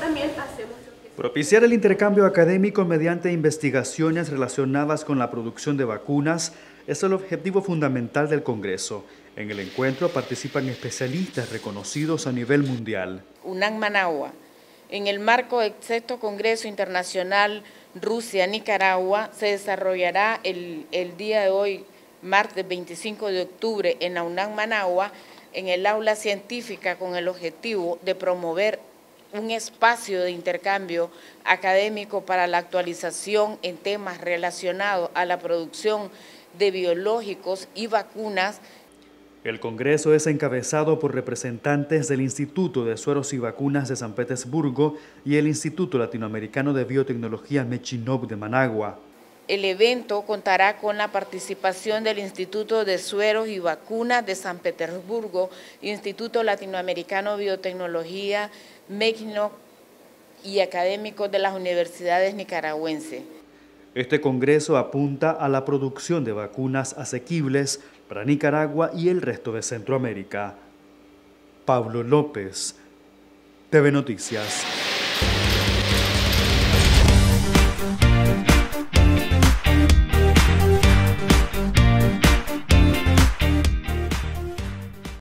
también Propiciar el intercambio académico mediante investigaciones relacionadas con la producción de vacunas es el objetivo fundamental del Congreso. En el encuentro participan especialistas reconocidos a nivel mundial. UNAM Managua, en el marco del sexto Congreso Internacional Rusia-Nicaragua, se desarrollará el, el día de hoy, martes 25 de octubre, en la UNAM Managua, en el aula científica con el objetivo de promover un espacio de intercambio académico para la actualización en temas relacionados a la producción de biológicos y vacunas. El Congreso es encabezado por representantes del Instituto de Sueros y Vacunas de San Petersburgo y el Instituto Latinoamericano de Biotecnología Mechinov de Managua. El evento contará con la participación del Instituto de Sueros y Vacunas de San Petersburgo, Instituto Latinoamericano de Biotecnología, México y académicos de las universidades nicaragüenses. Este congreso apunta a la producción de vacunas asequibles para Nicaragua y el resto de Centroamérica. Pablo López, TV Noticias.